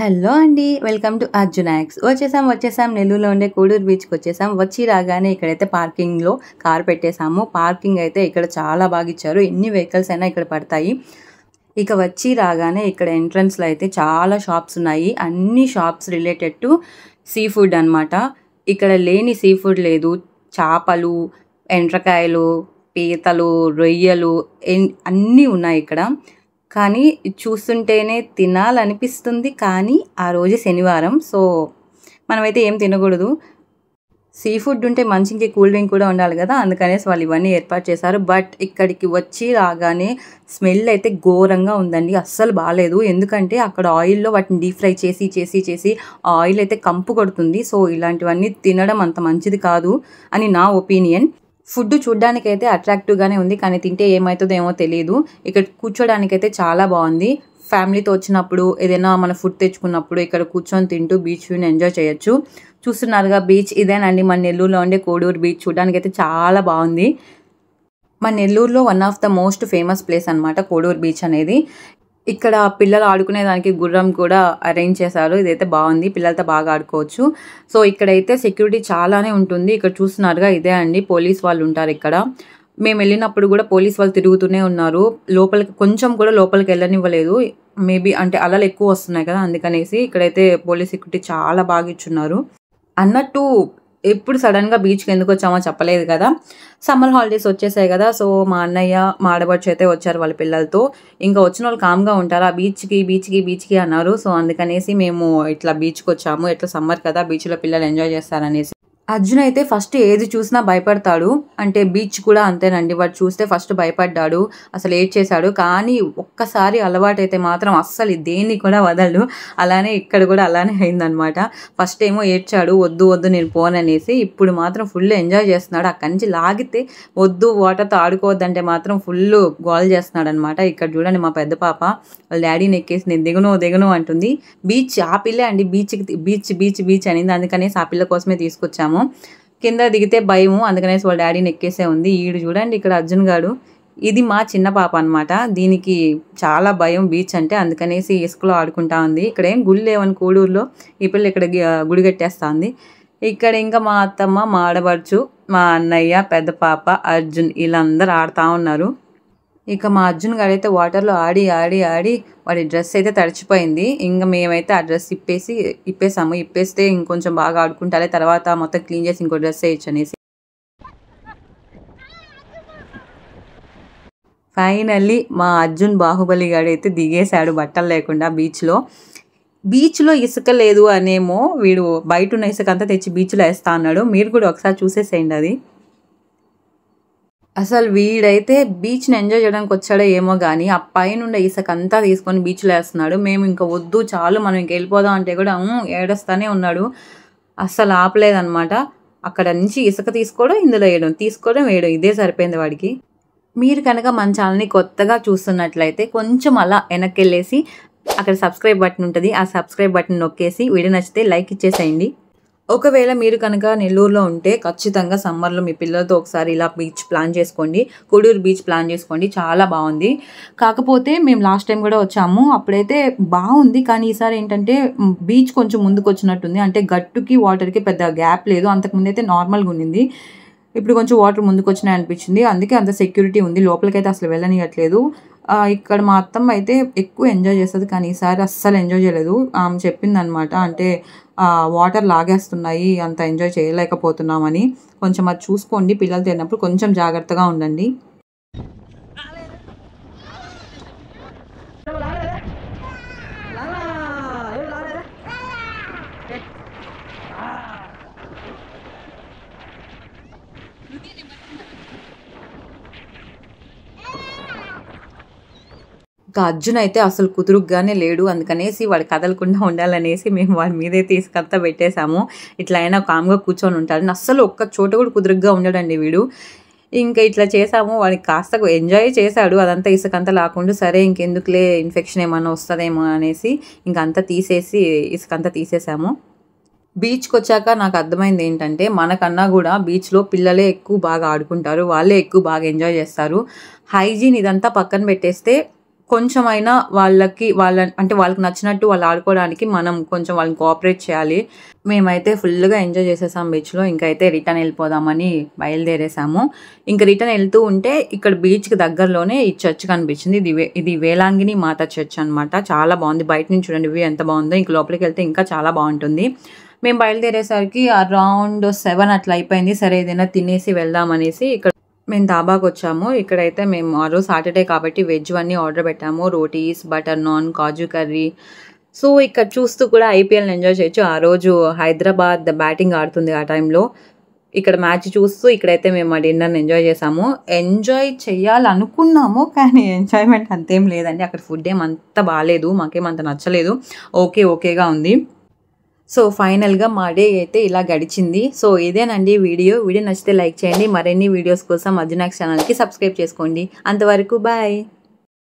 hello అండి welcome to axe వచ్చేసాం వచ్చేసాం నెల్లూరులో ఉండే కూడూరు బీచ్కి వచ్చేసాం వచ్చి రాగానే ఇక్కడైతే పార్కింగ్లో కార్ పెట్టేసాము పార్కింగ్ అయితే ఇక్కడ చాలా బాగా ఇచ్చారు ఎన్ని వెహికల్స్ అయినా ఇక్కడ పడతాయి ఇక వచ్చి రాగానే ఇక్కడ ఎంట్రన్స్లో అయితే చాలా షాప్స్ ఉన్నాయి అన్ని shops related to sea food అనమాట ఇక్కడ లేని సీ ఫుడ్ లేదు చేపలు ఎండ్రకాయలు పీతలు రొయ్యలు అన్నీ ఉన్నాయి ఇక్కడ కానీ చూస్తుంటేనే తినాలనిపిస్తుంది కానీ ఆ రోజు శనివారం సో మనమైతే ఏం తినకూడదు సీ ఫుడ్ ఉంటే మంచికి కూల్ డ్రింక్ కూడా ఉండాలి కదా అందుకనేసి వాళ్ళు ఇవన్నీ ఏర్పాటు చేశారు బట్ ఇక్కడికి వచ్చి రాగానే స్మెల్ అయితే ఘోరంగా ఉందండి అస్సలు బాగాలేదు ఎందుకంటే అక్కడ ఆయిల్లో వాటిని డీప్ ఫ్రై చేసి చేసి చేసి ఆయిల్ అయితే కంపు కొడుతుంది సో ఇలాంటివన్నీ తినడం అంత మంచిది కాదు అని నా ఒపీనియన్ ఫుడ్ చూడ్డానికైతే అట్రాక్టివ్గానే ఉంది కానీ తింటే ఏమవుతుందో ఏమో తెలియదు ఇక్కడ కూర్చోడానికైతే చాలా బాగుంది ఫ్యామిలీతో వచ్చినప్పుడు ఏదైనా మన ఫుడ్ తెచ్చుకున్నప్పుడు ఇక్కడ కూర్చొని తింటూ బీచ్ వ్యూని ఎంజాయ్ చేయొచ్చు చూస్తున్నారుగా బీచ్ ఇదేనండి మన నెల్లూరులో ఉండే కోడూరు బీచ్ చూడడానికి అయితే చాలా బాగుంది మన నెల్లూరులో one of the most famous place అనమాట కోడూరు బీచ్ అనేది ఇక్కడ పిల్లలు ఆడుకునే దానికి గుర్రం కూడా అరేంజ్ చేశారు ఇదైతే బాగుంది పిల్లలతో బాగా ఆడుకోవచ్చు సో ఇక్కడైతే సెక్యూరిటీ చాలానే ఉంటుంది ఇక్కడ చూస్తున్నారుగా ఇదే అండి పోలీస్ వాళ్ళు ఉంటారు ఇక్కడ మేము వెళ్ళినప్పుడు కూడా పోలీస్ వాళ్ళు తిరుగుతూనే ఉన్నారు లోపలికి కొంచెం కూడా లోపలికి వెళ్ళనివ్వలేదు మేబీ అంటే అలలు ఎక్కువ వస్తున్నాయి కదా అందుకనేసి ఇక్కడైతే పోలీస్ సెక్యూరిటీ చాలా బాగా ఇచ్చున్నారు అన్నట్టు ఎప్పుడు సడన్గా బీచ్కి ఎందుకు వచ్చామో చెప్పలేదు కదా సమ్మర్ హాలిడేస్ వచ్చేసాయి కదా సో మా అన్నయ్య మా ఆడబడుచు అయితే వచ్చారు వాళ్ళ పిల్లలతో ఇంకా వచ్చిన వాళ్ళు కామ్గా ఉంటారు ఆ బీచ్కి బీచ్కి బీచ్కి అన్నారు సో అందుకనేసి మేము ఇట్లా బీచ్కి వచ్చాము ఇట్లా సమ్మర్ కదా బీచ్లో పిల్లలు ఎంజాయ్ చేస్తారనేసి అర్జున్ అయితే ఫస్ట్ ఏది చూసినా భయపడతాడు అంటే బీచ్ కూడా అంతేనండి వాడు చూస్తే ఫస్ట్ భయపడ్డాడు అసలు ఏడ్ చేశాడు కానీ ఒక్కసారి అలవాటైతే మాత్రం అస్సలు దేన్ని కూడా వదలడు అలానే ఇక్కడ కూడా అలానే అయిందనమాట ఫస్ట్ ఏమో ఏడ్చాడు వద్దు వద్దు నేను పోననేసి ఇప్పుడు మాత్రం ఫుల్ ఎంజాయ్ చేస్తున్నాడు అక్కడి నుంచి లాగితే వద్దు వాటర్తో ఆడుకోవద్దంటే మాత్రం ఫుల్ గోల్ చేస్తున్నాడు అనమాట ఇక్కడ చూడండి మా పెద్ద పాప వాళ్ళ డాడీని ఎక్కేసి నేను దిగును దిగును అంటుంది బీచ్ ఆ పిల్లే అండి బీచ్కి బీచ్ బీచ్ బీచ్ అనింది అందుకనేసి ఆ పిల్ల కోసమే తీసుకొచ్చాము కింద దిగితే భయము అందుకనేసి వాళ్ళ డాడీని ఎక్కేసే ఉంది ఈడు చూడండి ఇక్కడ అర్జున్ గారు ఇది మా చిన్న పాప అనమాట దీనికి చాలా భయం బీచ్ అంటే అందుకనేసి ఇసుకలో ఆడుకుంటా ఉంది ఇక్కడ ఏం గుళ్ళు లేవని కూడూరులో ఈ పిల్ల ఇక్కడ గుడి కట్టేస్తా ఉంది ఇక్కడ ఇంకా మా అత్తమ్మ మా ఆడబడుచు మా అన్నయ్య పెద్ద పాప అర్జున్ వీళ్ళందరూ ఆడుతూ ఉన్నారు ఇక మా అర్జున్ గారు అయితే వాటర్లో ఆడి ఆడి ఆడి వాడి డ్రెస్ అయితే తడిచిపోయింది ఇంకా మేమైతే ఆ డ్రెస్ ఇప్పేసి ఇప్పేసాము ఇప్పేస్తే ఇంకొంచెం బాగా ఆడుకుంటాలే తర్వాత మొత్తం క్లీన్ చేసి ఇంకో డ్రెస్ వేయచ్చు అనేసి ఫైనల్లీ మా అర్జున్ బాహుబలి గారు అయితే దిగేశాడు బట్టలు లేకుండా బీచ్లో బీచ్లో ఇసుక లేదు అనేమో వీడు బయట ఉన్న ఇసుక అంతా తెచ్చి బీచ్లో వేస్తా అన్నాడు మీరు కూడా ఒకసారి చూసేసేయండి అది అసలు వీడైతే బీచ్ని ఎంజాయ్ చేయడానికి వచ్చాడో ఏమో కానీ ఆ పైన ఇసక అంతా తీసుకొని బీచ్లో వేస్తున్నాడు మేము ఇంకా వద్దు చాలు మనం ఇంక వెళ్ళిపోదాం అంటే కూడా ఏడొస్తానే ఉన్నాడు అస్సలు ఆపలేదనమాట అక్కడ నుంచి ఇసుక తీసుకోవడం ఇందులో వేయడం తీసుకోవడం వేయడం ఇదే సరిపోయింది వాడికి మీరు కనుక మన ఛానల్ని కొత్తగా చూస్తున్నట్లయితే కొంచెం అలా వెనక్కి వెళ్ళేసి అక్కడ సబ్స్క్రైబ్ బటన్ ఉంటుంది ఆ సబ్స్క్రైబ్ బటన్ నొక్కేసి వీడియో నచ్చితే లైక్ ఇచ్చేసేయండి ఒకవేళ మీరు కనుక నెల్లూరులో ఉంటే ఖచ్చితంగా సమ్మర్లో మీ పిల్లలతో ఒకసారి ఇలా బీచ్ ప్లాన్ చేసుకోండి కొడూరు బీచ్ ప్లాన్ చేసుకోండి చాలా బాగుంది కాకపోతే మేము లాస్ట్ టైం కూడా వచ్చాము అప్పుడైతే బాగుంది కానీ ఈసారి ఏంటంటే బీచ్ కొంచెం ముందుకు వచ్చినట్టుంది అంటే గట్టుకి వాటర్కి పెద్ద గ్యాప్ లేదు అంతకుముందు అయితే నార్మల్గా ఉండింది ఇప్పుడు కొంచెం వాటర్ ముందుకు వచ్చినాయి అనిపించింది అందుకే అంత సెక్యూరిటీ ఉంది లోపలికైతే అసలు వెళ్ళనియట్లేదు ఇక్కడ మా అత్తమ్మ అయితే ఎక్కువ ఎంజాయ్ చేస్తుంది కానీ ఈసారి అస్సలు ఎంజాయ్ చేయలేదు ఆమె చెప్పిందనమాట అంటే వాటర్ లాగేస్తున్నాయి అంత ఎంజాయ్ చేయలేకపోతున్నామని కొంచెం అది చూసుకోండి పిల్లలు తిన్నప్పుడు కొంచెం జాగ్రత్తగా ఉండండి ఇంకా అర్జున్ అయితే అసలు కుదురుగ్గానే లేడు అందుకనేసి వాడు కదలకుండా ఉండాలనేసి మేము వాడి మీదే తీసుకంతా పెట్టేశాము ఇట్లా అయినా కామ్గా కూర్చొని ఉంటాడు అస్సలు ఒక్క చోట కూడా కుదురుగ్గా ఉండడండి వీడు ఇంకా ఇట్లా చేసాము వాడికి కాస్త ఎంజాయ్ చేశాడు అదంతా ఇసుకంతా లేకుండా సరే ఇంకెందుకులే ఇన్ఫెక్షన్ ఏమైనా వస్తుందేమో అనేసి ఇంకంతా తీసేసి ఇసుకంతా తీసేసాము బీచ్కి వచ్చాక నాకు అర్థమైంది ఏంటంటే మనకన్నా కూడా బీచ్లో పిల్లలే ఎక్కువ బాగా ఆడుకుంటారు వాళ్ళే ఎక్కువ బాగా ఎంజాయ్ చేస్తారు హైజీన్ ఇదంతా పక్కన పెట్టేస్తే కొంచెమైనా వాళ్ళకి వాళ్ళ అంటే వాళ్ళకి నచ్చినట్టు వాళ్ళు ఆడుకోవడానికి మనం కొంచెం వాళ్ళని కోఆపరేట్ చేయాలి మేమైతే ఫుల్గా ఎంజాయ్ చేసేసాం బీచ్లో ఇంకైతే రిటర్న్ వెళ్ళిపోదామని బయలుదేరేసాము ఇంకా రిటర్న్ వెళ్తూ ఉంటే ఇక్కడ బీచ్కి దగ్గరలోనే ఈ చర్చ్ కనిపించింది ఇది ఇది వేలాంగిని మాత చర్చ్ అనమాట చాలా బాగుంది బయట నుంచి చూడండి వ్యూ ఎంత బాగుందో ఇంక లోపలికి వెళ్తే ఇంకా చాలా బాగుంటుంది మేము బయలుదేరేసరికి అరౌండ్ సెవెన్ అట్లా అయిపోయింది సరే ఏదైనా తినేసి వెళ్దామనేసి ఇక్కడ మేము దాబాకు వచ్చాము ఇక్కడైతే మేము ఆ రోజు సాటర్డే కాబట్టి వెజ్ అన్నీ ఆర్డర్ పెట్టాము రోటీస్ బటర్ నాన్ కాజు కర్రీ సో ఇక్కడ చూస్తూ కూడా ఐపీఎల్ ఎంజాయ్ చేయొచ్చు ఆ రోజు హైదరాబాద్ బ్యాటింగ్ ఆడుతుంది ఆ టైంలో ఇక్కడ మ్యాచ్ చూస్తూ ఇక్కడైతే మేము ఆ డిన్నర్ని ఎంజాయ్ చేసాము ఎంజాయ్ చేయాలనుకున్నాము కానీ ఎంజాయ్మెంట్ అంతేం లేదండి అక్కడ ఫుడ్ ఏమంత బాగాలేదు మాకేమంత నచ్చలేదు ఓకే ఓకేగా ఉంది సో ఫైనల్గా మా డే అయితే ఇలా గడిచింది సో ఇదేనండి వీడియో వీడియో నచ్చితే లైక్ చేయండి మరిన్ని వీడియోస్ కోసం అర్జునాక్ ఛానల్కి సబ్స్క్రైబ్ చేసుకోండి అంతవరకు బాయ్